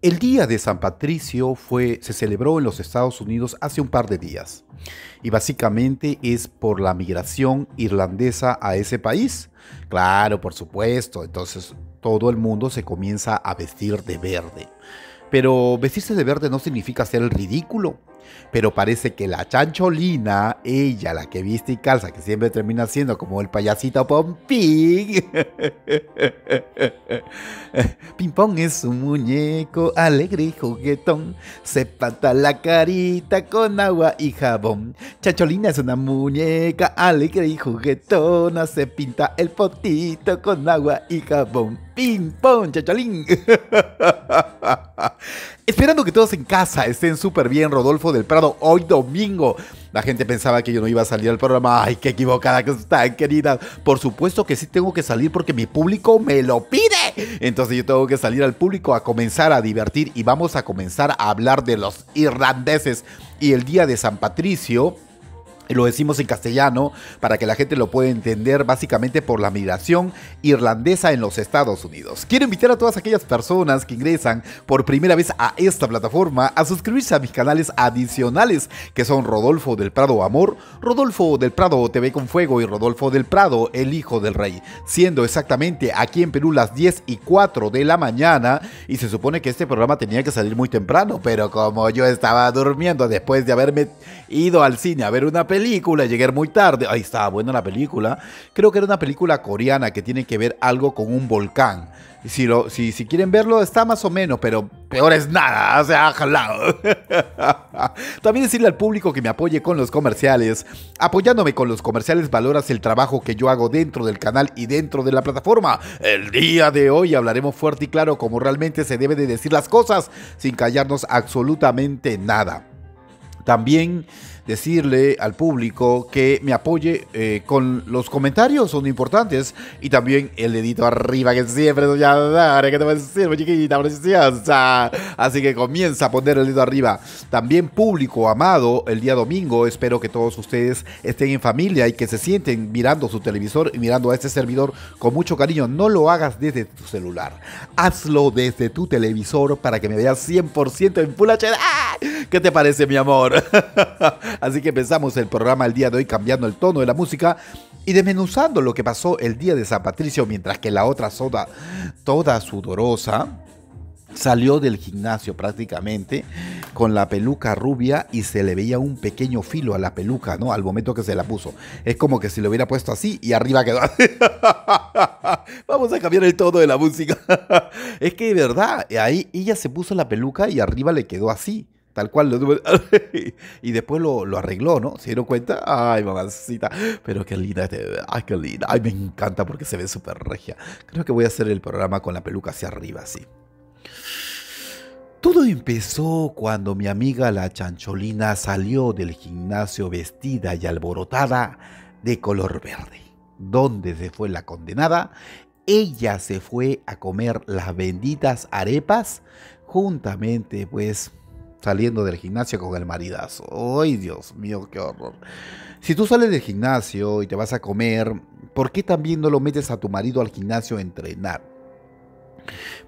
El Día de San Patricio fue, se celebró en los Estados Unidos hace un par de días y básicamente es por la migración irlandesa a ese país. Claro, por supuesto, entonces todo el mundo se comienza a vestir de verde. Pero vestirse de verde no significa ser el ridículo, pero parece que la chancholina, ella, la que viste y calza, que siempre termina siendo como el payasito Pompín. Pimpón es un muñeco alegre y juguetón. Se pata la carita con agua y jabón. Chancholina es una muñeca alegre y juguetona. Se pinta el potito con agua y jabón. ¡Ping pong, Esperando que todos en casa estén súper bien, Rodolfo el Prado hoy domingo. La gente pensaba que yo no iba a salir al programa. Ay, qué equivocada que están, querida. Por supuesto que sí tengo que salir porque mi público me lo pide. Entonces yo tengo que salir al público a comenzar a divertir y vamos a comenzar a hablar de los irlandeses. Y el día de San Patricio, lo decimos en castellano para que la gente lo pueda entender básicamente por la migración irlandesa en los Estados Unidos. Quiero invitar a todas aquellas personas que ingresan por primera vez a esta plataforma a suscribirse a mis canales adicionales que son Rodolfo del Prado Amor, Rodolfo del Prado TV con Fuego y Rodolfo del Prado El Hijo del Rey, siendo exactamente aquí en Perú las 10 y 4 de la mañana y se supone que este programa tenía que salir muy temprano, pero como yo estaba durmiendo después de haberme ido al cine a ver una película, película, llegué muy tarde. Ahí estaba buena la película. Creo que era una película coreana que tiene que ver algo con un volcán. Si, lo, si, si quieren verlo, está más o menos, pero peor es nada, o se ha jalado. También decirle al público que me apoye con los comerciales. Apoyándome con los comerciales valoras el trabajo que yo hago dentro del canal y dentro de la plataforma. El día de hoy hablaremos fuerte y claro como realmente se debe de decir las cosas sin callarnos absolutamente nada. También decirle al público que me apoye eh, con los comentarios, son importantes. Y también el dedito arriba que siempre voy que te voy a decir, preciosa. Así que comienza a poner el dedo arriba. También público amado, el día domingo espero que todos ustedes estén en familia y que se sienten mirando su televisor y mirando a este servidor con mucho cariño. No lo hagas desde tu celular. Hazlo desde tu televisor para que me veas 100% en Full HD. ¿Qué te parece, mi amor? Así que empezamos el programa el día de hoy cambiando el tono de la música y desmenuzando lo que pasó el día de San Patricio, mientras que la otra soda, toda sudorosa, salió del gimnasio prácticamente con la peluca rubia y se le veía un pequeño filo a la peluca, ¿no? Al momento que se la puso. Es como que si lo hubiera puesto así y arriba quedó. Vamos a cambiar el tono de la música. es que de verdad, ahí ella se puso la peluca y arriba le quedó así tal cual. y después lo, arregló, ¿no? ¿Se dieron cuenta? Ay, mamacita, pero qué linda, ay, qué linda, ay, me encanta porque se ve súper regia. Creo que voy a hacer el programa con la peluca hacia arriba, así. Todo empezó cuando mi amiga la chancholina salió del gimnasio vestida y alborotada de color verde. ¿Dónde se fue la condenada? Ella se fue a comer las benditas arepas juntamente pues saliendo del gimnasio con el maridazo. ¡Ay, Dios mío, qué horror! Si tú sales del gimnasio y te vas a comer, ¿por qué también no lo metes a tu marido al gimnasio a entrenar?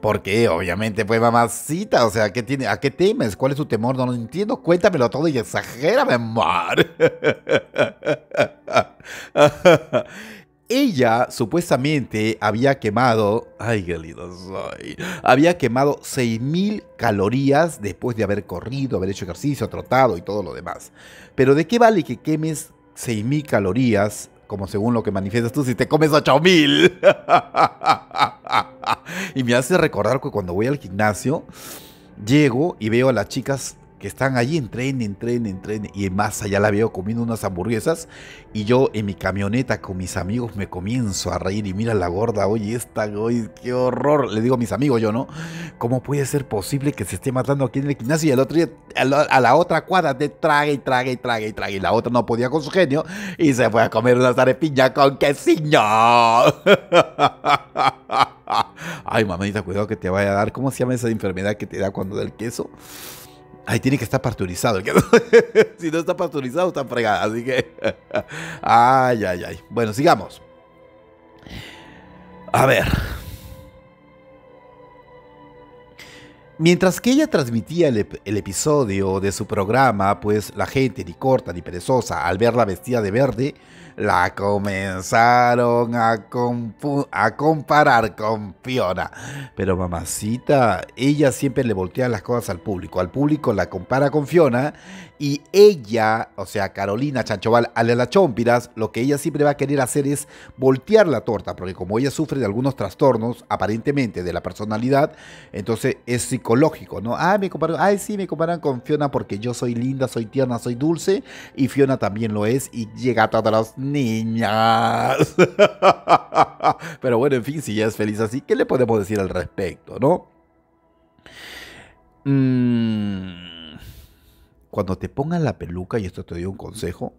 Porque obviamente, pues mamacita, o sea, ¿a qué, tiene, ¿a qué temes? ¿Cuál es tu temor? No lo entiendo. Cuéntamelo todo y exagérame, mar. ella supuestamente había quemado, ay qué lindo soy, había quemado 6.000 calorías después de haber corrido, haber hecho ejercicio, trotado y todo lo demás. Pero ¿de qué vale que quemes 6.000 calorías como según lo que manifiestas tú, si te comes 8000. y me hace recordar que cuando voy al gimnasio, llego y veo a las chicas que están allí en tren, en tren, en tren, y en masa ya la veo comiendo unas hamburguesas, y yo en mi camioneta con mis amigos me comienzo a reír, y mira la gorda, oye, esta, oye, qué horror, le digo a mis amigos yo, ¿no? ¿Cómo puede ser posible que se esté matando aquí en el gimnasio y al otro día, a la, otra cuadra te traga y trague y traga y traga, y la otra no podía con su genio, y se fue a comer una zarepiña con quesillo. Ay, mamita, cuidado que te vaya a dar, ¿cómo se llama esa enfermedad que te da cuando da el queso? ay, tiene que estar pasteurizado. si no está pasteurizado, está fregada. Así que, ay, ay, ay. Bueno, sigamos. A ver. Mientras que ella transmitía el, episodio de su programa, pues la gente ni corta ni perezosa al verla vestida de verde, la comenzaron a, a comparar con Fiona. Pero mamacita, ella siempre le voltea las cosas al público. Al público la compara con Fiona y ella, o sea, Carolina Chanchoval, a las chompiras, lo que ella siempre va a querer hacer es voltear la torta, porque como ella sufre de algunos trastornos, aparentemente de la personalidad, entonces es psicológico, ¿no? Ah, me comparan, ay, sí, me comparan con Fiona porque yo soy linda, soy tierna, soy dulce, y Fiona también lo es, y llega a todas las niñas. Pero bueno, en fin, si ella es feliz así, ¿qué le podemos decir al respecto, no? Mm, cuando te pongan la peluca, y esto te doy un consejo,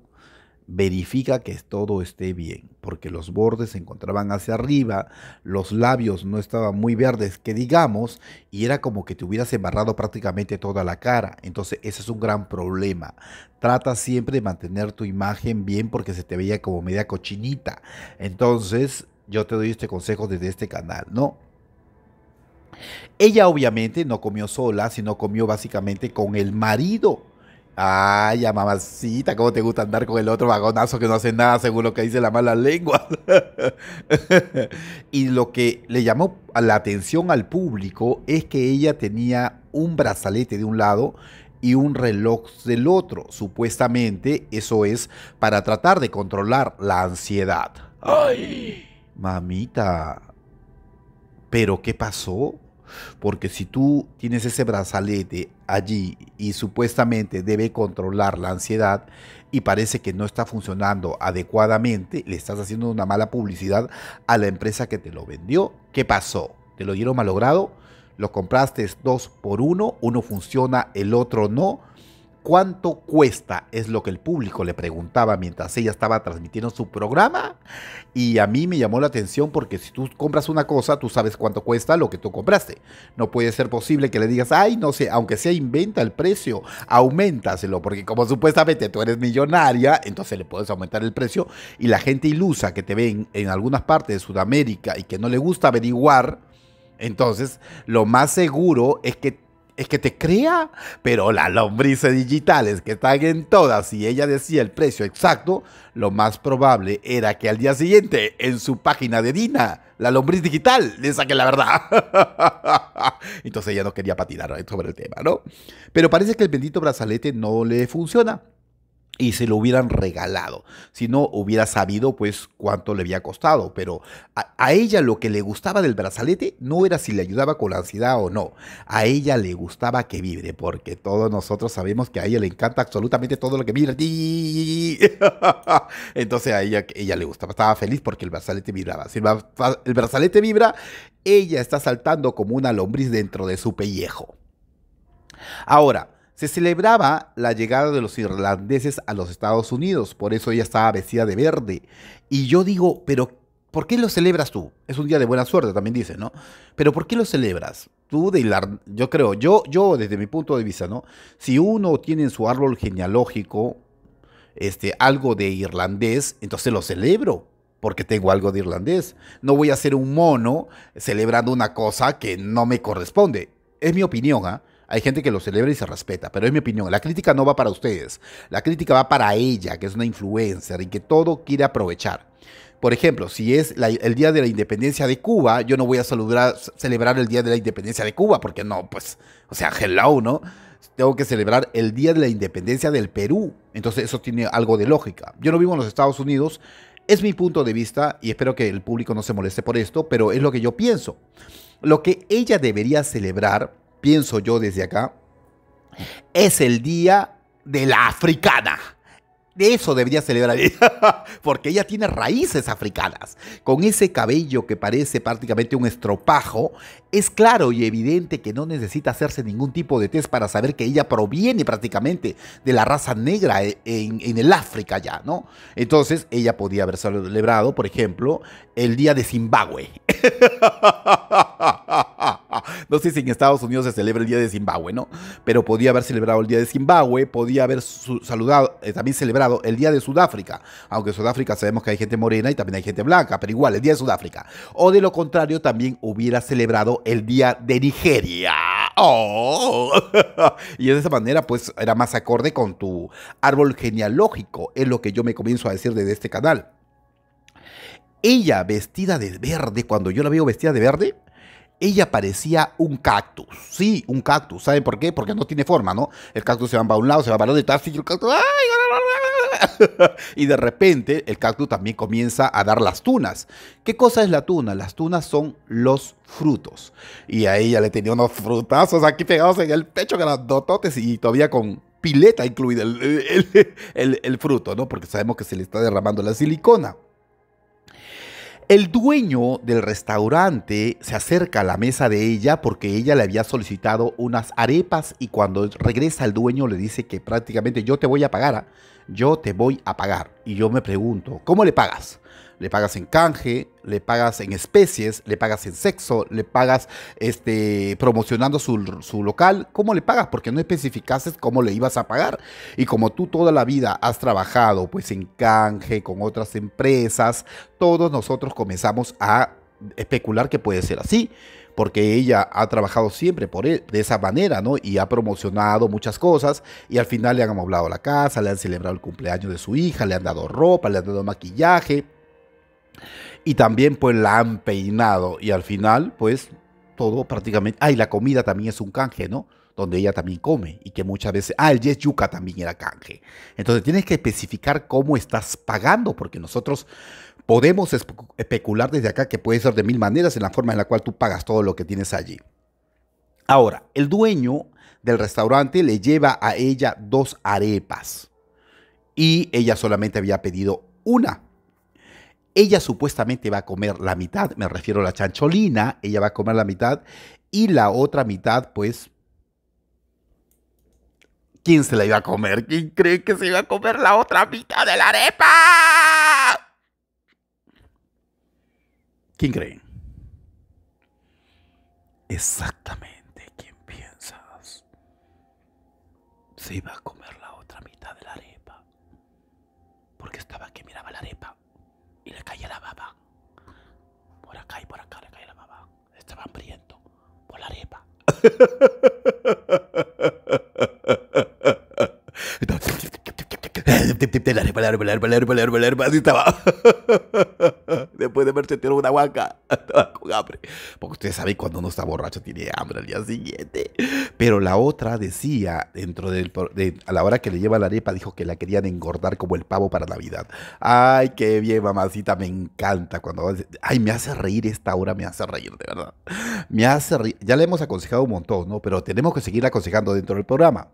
verifica que todo esté bien, porque los bordes se encontraban hacia arriba, los labios no estaban muy verdes, que digamos, y era como que te hubieras embarrado prácticamente toda la cara. Entonces, ese es un gran problema. Trata siempre de mantener tu imagen bien porque se te veía como media cochinita. Entonces, yo te doy este consejo desde este canal, ¿no? Ella obviamente no comió sola, sino comió básicamente con el marido Ay, mamacita, ¿cómo te gusta andar con el otro vagonazo que no hace nada según lo que dice la mala lengua? y lo que le llamó la atención al público es que ella tenía un brazalete de un lado y un reloj del otro. Supuestamente eso es para tratar de controlar la ansiedad. ¡Ay! Mamita. ¿Pero qué pasó? Porque si tú tienes ese brazalete allí y supuestamente debe controlar la ansiedad y parece que no está funcionando adecuadamente, le estás haciendo una mala publicidad a la empresa que te lo vendió. ¿Qué pasó? ¿Te lo dieron malogrado? ¿Lo compraste dos por uno? ¿Uno funciona, el otro no? ¿Cuánto cuesta? Es lo que el público le preguntaba mientras ella estaba transmitiendo su programa. Y a mí me llamó la atención porque si tú compras una cosa, tú sabes cuánto cuesta lo que tú compraste. No puede ser posible que le digas, ay, no sé, aunque sea inventa el precio, aumentaselo. Porque como supuestamente tú eres millonaria, entonces le puedes aumentar el precio. Y la gente ilusa que te ven en algunas partes de Sudamérica y que no le gusta averiguar, entonces lo más seguro es que es que te crea, pero las lombrices digitales que están en todas y ella decía el precio exacto, lo más probable era que al día siguiente en su página de Dina, la lombriz digital, le saque la verdad. Entonces ella no quería patinar sobre el tema, ¿no? Pero parece que el bendito brazalete no le funciona y se lo hubieran regalado. Si no, hubiera sabido pues cuánto le había costado. Pero a, ella lo que le gustaba del brazalete no era si le ayudaba con la ansiedad o no. A ella le gustaba que vibre, porque todos nosotros sabemos que a ella le encanta absolutamente todo lo que vibra. Entonces a ella, ella le gustaba, estaba feliz porque el brazalete vibraba. Si el brazalete vibra, ella está saltando como una lombriz dentro de su pellejo. Ahora, se celebraba la llegada de los irlandeses a los Estados Unidos, por eso ella estaba vestida de verde. Y yo digo, pero ¿por qué lo celebras tú? Es un día de buena suerte, también dice, ¿no? Pero ¿por qué lo celebras? Tú de yo creo, yo, yo desde mi punto de vista, ¿no? Si uno tiene en su árbol genealógico este, algo de irlandés, entonces lo celebro, porque tengo algo de irlandés. No voy a ser un mono celebrando una cosa que no me corresponde. Es mi opinión, ¿ah? Hay gente que lo celebra y se respeta, pero es mi opinión. La crítica no va para ustedes. La crítica va para ella, que es una influencer y que todo quiere aprovechar. Por ejemplo, si es el Día de la Independencia de Cuba, yo no voy a celebrar el Día de la Independencia de Cuba, porque no, pues, o sea, hello, ¿no? Tengo que celebrar el Día de la Independencia del Perú. Entonces eso tiene algo de lógica. Yo no vivo en los Estados Unidos, es mi punto de vista y espero que el público no se moleste por esto, pero es lo que yo pienso. Lo que ella debería celebrar pienso yo desde acá, es el día de la africana. De eso debería celebrar ella, porque ella tiene raíces africanas. Con ese cabello que parece prácticamente un estropajo, es claro y evidente que no necesita hacerse ningún tipo de test para saber que ella proviene prácticamente de la raza negra e, en, en el África ya, ¿no? Entonces, ella podía haber celebrado, por ejemplo, el día de Zimbabue. no sé si en Estados Unidos se celebra el Día de Zimbabue, ¿no? Pero podía haber celebrado el Día de Zimbabue, podía haber saludado, eh, también celebrado el Día de Sudáfrica, aunque en Sudáfrica sabemos que hay gente morena y también hay gente blanca, pero igual, el Día de Sudáfrica. O de lo contrario, también hubiera celebrado el Día de Nigeria. Oh. y de esa manera, pues, era más acorde con tu árbol genealógico, es lo que yo me comienzo a decir desde este canal. Ella vestida de verde, cuando yo la veo vestida de verde, ella parecía un cactus. Sí, un cactus. ¿Saben por qué? Porque no tiene forma, ¿no? El cactus se va para un lado, se va para el otro y El cactus, y de repente el cactus también comienza a dar las tunas. ¿Qué cosa es la tuna? Las tunas son los frutos. Y a ella le tenía unos frutazos aquí pegados en el pecho, dototes y todavía con pileta incluida el fruto, ¿no? Porque sabemos que se le está derramando la silicona. El dueño del restaurante se acerca a la mesa de ella porque ella le había solicitado unas arepas y cuando regresa el dueño le dice que prácticamente yo te voy a pagar, ¿ah? yo te voy a pagar. Y yo me pregunto, ¿cómo le pagas? le pagas en canje, le pagas en especies, le pagas en sexo, le pagas este, promocionando su, local. ¿Cómo le pagas? Porque no especificaste cómo le ibas a pagar. Y como tú toda la vida has trabajado pues en canje, con otras empresas, todos nosotros comenzamos a especular que puede ser así porque ella ha trabajado siempre por de esa manera, ¿no? Y ha promocionado muchas cosas y al final le han amoblado la casa, le han celebrado el cumpleaños de su hija, le han dado ropa, le han dado maquillaje, y también pues la han peinado y al final pues todo prácticamente... Ah, y la comida también es un canje, ¿no? Donde ella también come y que muchas veces... Ah, el yes yuca también era canje. Entonces tienes que especificar cómo estás pagando porque nosotros podemos especular desde acá que puede ser de mil maneras en la forma en la cual tú pagas todo lo que tienes allí. Ahora, el dueño del restaurante le lleva a ella dos arepas y ella solamente había pedido una. Ella supuestamente va a comer la mitad, me refiero a la chancholina, ella va a comer la mitad y la otra mitad, pues... ¿Quién se la iba a comer? ¿Quién cree que se iba a comer la otra mitad de la arepa? ¿Quién cree? Exactamente, ¿quién piensas? Se iba a comer caí por acá le la mamá. Estaba hambriento por la arepa. Después de haberse tirado una huaca, estaba con hambre. Porque ustedes saben cuando uno está borracho tiene hambre al día siguiente. Pero la otra decía, dentro del, a la hora que le lleva la arepa, dijo que la querían engordar como el pavo para Navidad. Ay, qué bien, mamacita, me encanta cuando... Ay, me hace reír esta hora, me hace reír, de verdad. Me hace reír. Ya le hemos aconsejado un montón, ¿no? Pero tenemos que seguir aconsejando dentro del programa.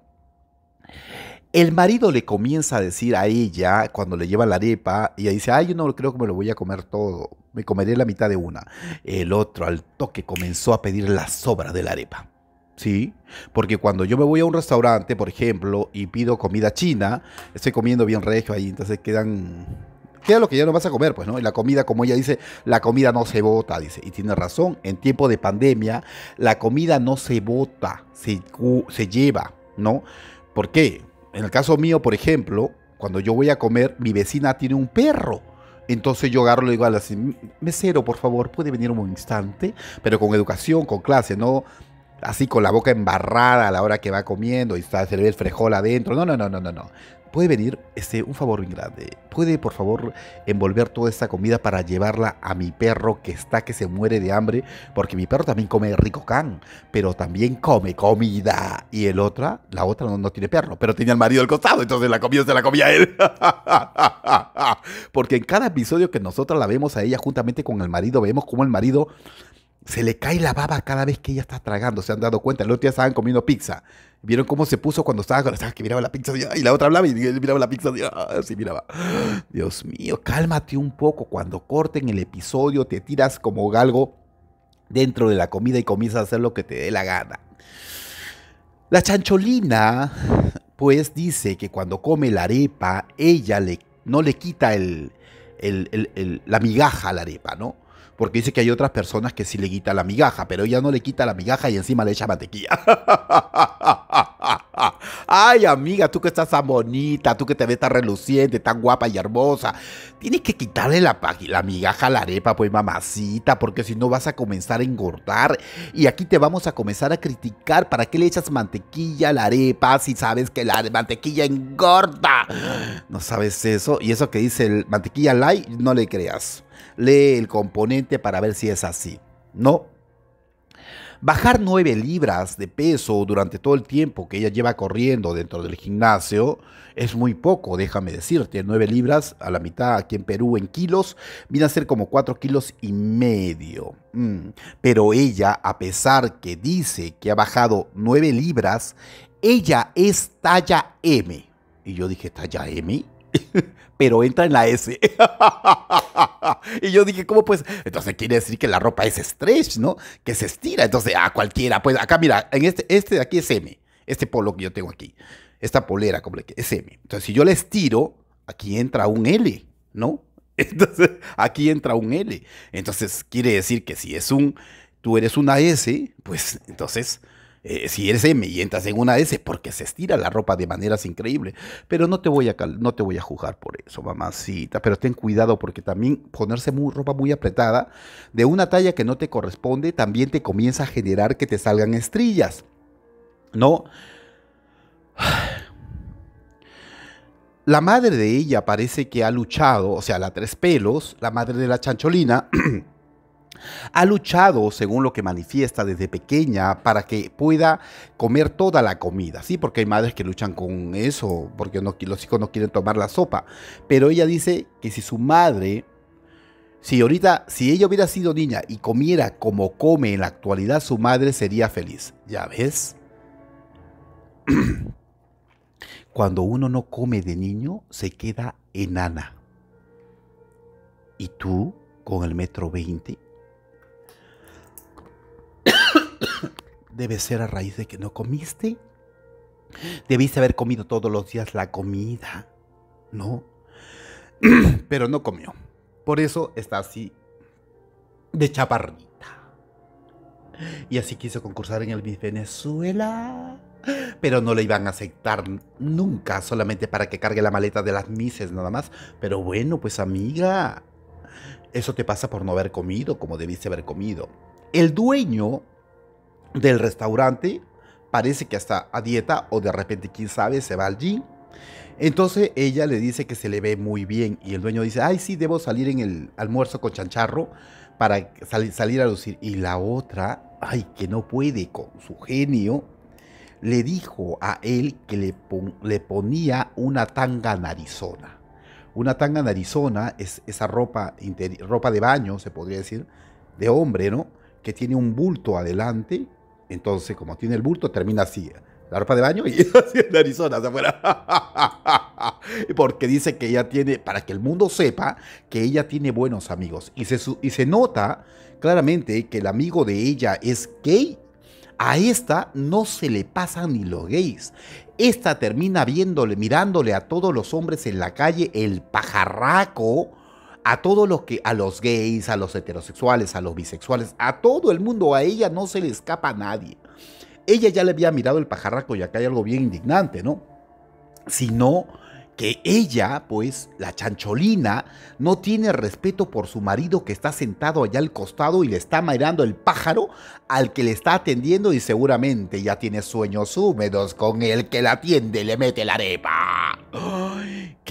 El marido le comienza a decir a ella, cuando le lleva la arepa, y ella dice, ay, yo no creo que me lo voy a comer todo, me comeré la mitad de una. El otro al toque comenzó a pedir la sobra de la arepa. ¿sí? Porque cuando yo me voy a un restaurante, por ejemplo, y pido comida china, estoy comiendo bien regio ahí, entonces quedan... Queda lo que ya no vas a comer, pues, ¿no? Y la comida, como ella dice, la comida no se bota, dice. Y tiene razón, en tiempo de pandemia, la comida no se bota, se, se lleva, ¿no? ¿Por qué? en el caso mío, por ejemplo, cuando yo voy a comer, mi vecina tiene un perro. Entonces yo agarro y le digo a la mesero, por favor, puede venir un instante, pero con educación, con clase, no así con la boca embarrada a la hora que va comiendo y está, se le ve el frejol adentro. No, no, no, no, no, no puede venir este, un favor bien grande. Puede, por favor, envolver toda esta comida para llevarla a mi perro que está que se muere de hambre, porque mi perro también come rico can, pero también come comida. Y el otra, la otra no, tiene perro, pero tenía al marido al costado, entonces la comida se la comía él. porque en cada episodio que nosotros la vemos a ella juntamente con el marido, vemos cómo el marido se le cae la baba cada vez que ella está tragando. Se han dado cuenta. El otro día estaban comiendo pizza. Vieron cómo se puso cuando estaba con la que miraba la pizza y la otra hablaba y miraba la pizza ah, así miraba. Dios mío, cálmate un poco. Cuando corten el episodio, te tiras como galgo dentro de la comida y comienzas a hacer lo que te dé la gana. La chancholina, pues dice que cuando come la arepa, ella le, no le quita el, la migaja a la arepa, ¿no? porque dice que hay otras personas que sí le quita la migaja, pero ella no le quita la migaja y encima le echa mantequilla. Ay, amiga, tú que estás tan bonita, tú que te ves tan reluciente, tan guapa y hermosa. Tienes que quitarle la, la migaja a la arepa, pues mamacita, porque si no vas a comenzar a engordar. Y aquí te vamos a comenzar a criticar. ¿Para qué le echas mantequilla a la arepa si sabes que la mantequilla engorda? No sabes eso. Y eso que dice el mantequilla light, no le creas. Lee el componente para ver si es así. No, bajar 9 libras de peso durante todo el tiempo que ella lleva corriendo dentro del gimnasio es muy poco, déjame decirte. 9 libras a la mitad aquí en Perú en kilos viene a ser como 4 kilos y medio. Mm. Pero ella, a pesar que dice que ha bajado 9 libras, ella es talla M. Y yo dije, ¿talla M? pero entra en la S. y yo dije, ¿cómo pues? Entonces quiere decir que la ropa es stretch, ¿no? Que se estira. Entonces, a cualquiera, pues acá mira, en este, este de aquí es M. Este polo que yo tengo aquí. Esta polera, como le es M. Entonces, si yo la estiro, aquí entra un L, ¿no? Entonces, aquí entra un L. Entonces, quiere decir que si es un, tú eres una S, pues entonces eh, si eres M y entras en una S, porque se estira la ropa de maneras increíbles. Pero no te voy a, no te voy a juzgar por eso, mamacita. Pero ten cuidado porque también ponerse muy, ropa muy apretada de una talla que no te corresponde también te comienza a generar que te salgan estrellas. ¿No? La madre de ella parece que ha luchado, o sea, la tres pelos, la madre de la chancholina. Ha luchado, según lo que manifiesta desde pequeña, para que pueda comer toda la comida, ¿sí? Porque hay madres que luchan con eso, porque los hijos no quieren tomar la sopa. Pero ella dice que si su madre, si ahorita, si ella hubiera sido niña y comiera como come en la actualidad, su madre sería feliz. ¿Ya ves? Cuando uno no come de niño, se queda enana. Y tú, con el metro 20, debe ser a raíz de que no comiste. Debiste haber comido todos los días la comida, ¿no? Pero no comió. Por eso está así de chaparrita. Y así quiso concursar en el Miss Venezuela. Pero no le iban a aceptar nunca, solamente para que cargue la maleta de las Misses nada más. Pero bueno, pues amiga, eso te pasa por no haber comido como debiste haber comido. El dueño del restaurante, parece que hasta a dieta o de repente, quién sabe, se va al gym. Entonces ella le dice que se le ve muy bien y el dueño dice, ay, sí, debo salir en el almuerzo con chancharro para salir a lucir. Y la otra, ay, que no puede con su genio, le dijo a él que le, le ponía una tanga narizona. Una tanga narizona es esa ropa, ropa de baño, se podría decir, de hombre, ¿no? Que tiene un bulto adelante entonces, como tiene el bulto, termina así. La ropa de baño y así en Arizona, afuera. Porque dice que ella tiene, para que el mundo sepa, que ella tiene buenos amigos. Y se, y se nota claramente que el amigo de ella es gay. A esta no se le pasan ni los gays. Esta termina viéndole, mirándole a todos los hombres en la calle el pajarraco a todos los que, a los gays, a los heterosexuales, a los bisexuales, a todo el mundo, a ella no se le escapa a nadie. Ella ya le había mirado el pajarraco y acá hay algo bien indignante, ¿no? Sino que ella, pues, la chancholina, no tiene respeto por su marido que está sentado allá al costado y le está mirando el pájaro al que le está atendiendo y seguramente ya tiene sueños húmedos con el que la atiende y le mete la arepa.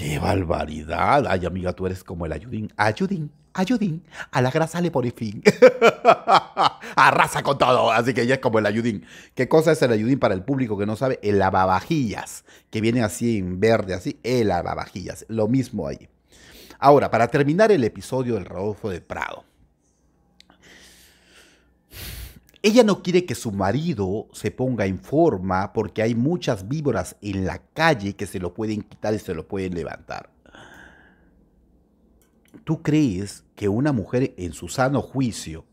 ¡Qué barbaridad! Ay, amiga, tú eres como el ayudín. Ayudín, ayudín. A la grasa le pone fin. Arrasa con todo. Así que ella es como el ayudín. ¿Qué cosa es el ayudín para el público que no sabe? El lavavajillas. Que viene así en verde, así. El lavavajillas. Lo mismo ahí. Ahora, para terminar el episodio del Rodolfo de Prado. Ella no quiere que su marido se ponga en forma porque hay muchas víboras en la calle que se lo pueden quitar y se lo pueden levantar. ¿Tú crees que una mujer en su sano juicio,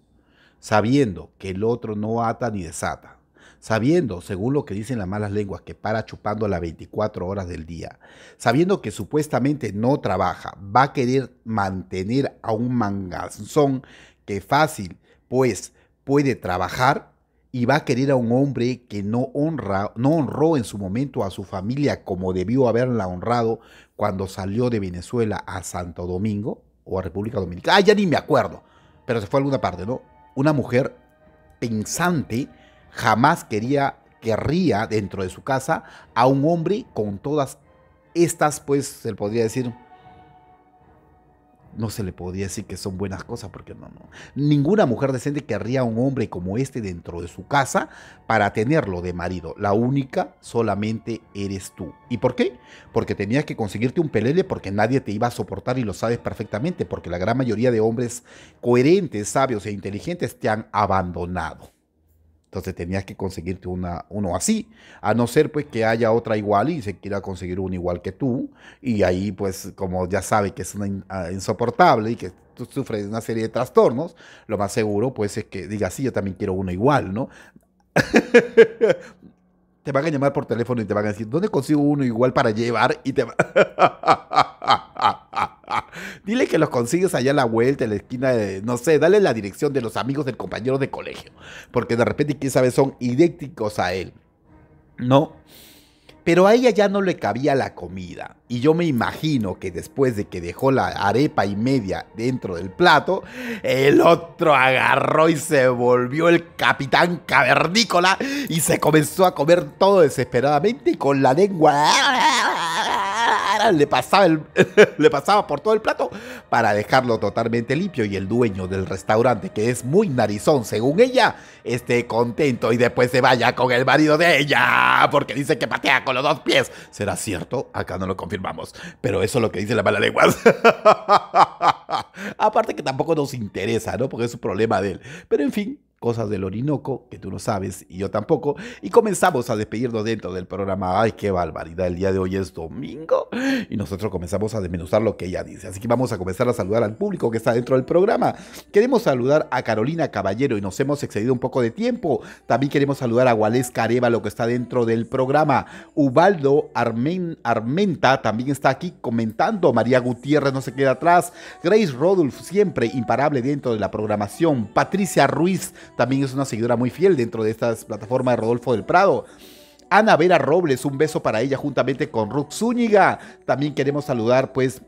sabiendo que el otro no ata ni desata, sabiendo, según lo que dicen las malas lenguas, que para chupando las 24 horas del día, sabiendo que supuestamente no trabaja, va a querer mantener a un manganzón que fácil, pues puede trabajar y va a querer a un hombre que no honra, no honró en su momento a su familia como debió haberla honrado cuando salió de Venezuela a Santo Domingo o a República Dominicana. Ah, ya ni me acuerdo, pero se fue a alguna parte, ¿no? Una mujer pensante jamás quería querría dentro de su casa a un hombre con todas estas, pues se podría decir, no se le podía decir que son buenas cosas, porque no, no. Ninguna mujer decente querría a un hombre como este dentro de su casa para tenerlo de marido. La única solamente eres tú. ¿Y por qué? Porque tenías que conseguirte un pelele porque nadie te iba a soportar y lo sabes perfectamente, porque la gran mayoría de hombres coherentes, sabios e inteligentes te han abandonado. Entonces tenías que conseguirte una, uno así, a no ser pues que haya otra igual y se quiera conseguir uno igual que tú, y ahí pues como ya sabe que es ah, insoportable y que tú sufres una serie de trastornos, lo más seguro pues es que diga, sí, yo también quiero uno igual, ¿no? te van a llamar por teléfono y te van a decir, ¿dónde consigo uno igual para llevar? Y te Dile que los consigues allá a la vuelta, en la esquina de, no sé, dale la dirección de los amigos del compañero de colegio, porque de repente, quién sabe, son idénticos a él. ¿No? Pero a ella ya no le cabía la comida, y yo me imagino que después de que dejó la arepa y media dentro del plato, el otro agarró y se volvió el capitán cavernícola y se comenzó a comer todo desesperadamente con la lengua le pasaba, le pasaba por todo el plato para dejarlo totalmente limpio y el dueño del restaurante, que es muy narizón según ella, esté contento y después se vaya con el marido de ella porque dice que patea con los dos pies. ¿Será cierto? Acá no lo confirmamos, pero eso es lo que dice la mala lengua. Aparte que tampoco nos interesa, ¿no? Porque es un problema de él. Pero en fin, cosas del Orinoco, que tú no sabes y yo tampoco, y comenzamos a despedirnos dentro del programa. Ay, qué barbaridad, el día de hoy es domingo y nosotros comenzamos a desmenuzar lo que ella dice. Así que vamos a comenzar a saludar al público que está dentro del programa. Queremos saludar a Carolina Caballero y nos hemos excedido un poco de tiempo. También queremos saludar a Wales lo que está dentro del programa. Ubaldo Armenta también está aquí comentando. María Gutiérrez no se queda atrás. Grace Rodolf siempre imparable dentro de la programación. Patricia Ruiz también es una seguidora muy fiel dentro de esta plataforma de Rodolfo del Prado. Ana Vera Robles, un beso para ella juntamente con Ruth Zúñiga. También queremos saludar pues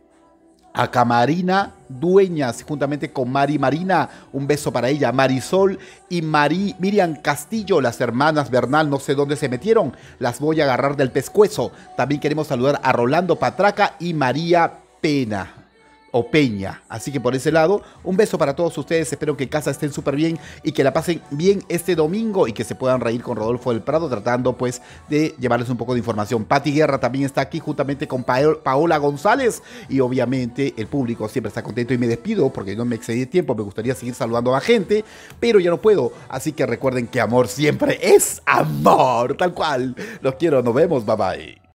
a Camarina Dueñas, juntamente con Mari Marina, un beso para ella, Marisol y Mari, Miriam Castillo, las hermanas Bernal, no sé dónde se metieron, las voy a agarrar del pescuezo. También queremos saludar a Rolando Patraca y María Pena. Peña, Así que por ese lado, un beso para todos ustedes. Espero que casa estén súper bien y que la pasen bien este domingo y que se puedan reír con Rodolfo del Prado tratando pues de llevarles un poco de información. Pati Guerra también está aquí juntamente con Paola González y obviamente el público siempre está contento y me despido porque no me excedí de tiempo. Me gustaría seguir saludando a la gente, pero ya no puedo. Así que recuerden que amor siempre es amor, tal cual. Los quiero, nos vemos, bye bye.